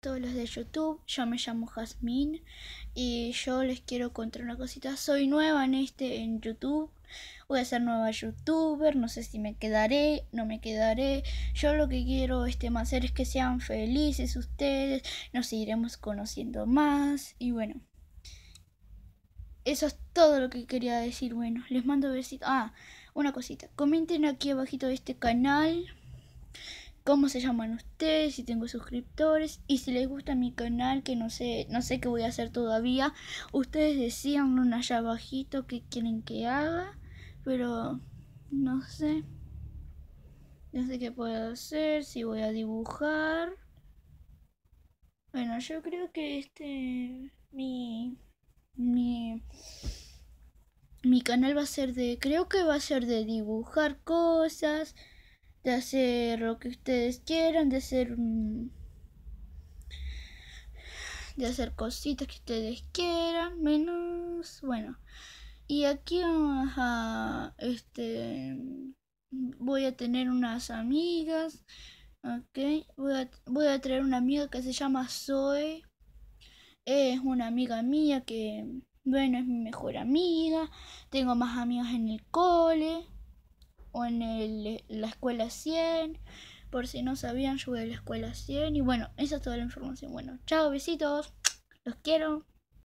todos los de YouTube. Yo me llamo Jazmín y yo les quiero contar una cosita. Soy nueva en este en YouTube. Voy a ser nueva youtuber, no sé si me quedaré, no me quedaré. Yo lo que quiero este más hacer es que sean felices ustedes, nos seguiremos conociendo más y bueno. Eso es todo lo que quería decir. Bueno, les mando besitos. Ah, una cosita. Comenten aquí abajito de este canal cómo se llaman ustedes, si tengo suscriptores y si les gusta mi canal, que no sé, no sé qué voy a hacer todavía. Ustedes decían un allá abajito que quieren que haga, pero no sé. No sé qué puedo hacer, si voy a dibujar. Bueno, yo creo que este mi mi mi canal va a ser de creo que va a ser de dibujar cosas de hacer lo que ustedes quieran, de hacer de hacer cositas que ustedes quieran, menos bueno. Y aquí vamos a este voy a tener unas amigas, ok, voy a, voy a traer una amiga que se llama Zoe. Es una amiga mía que bueno, es mi mejor amiga. Tengo más amigas en el cole en la escuela 100. Por si no sabían, yo voy a la escuela 100. Y bueno, esa es toda la información. Bueno, chao, besitos. Los quiero.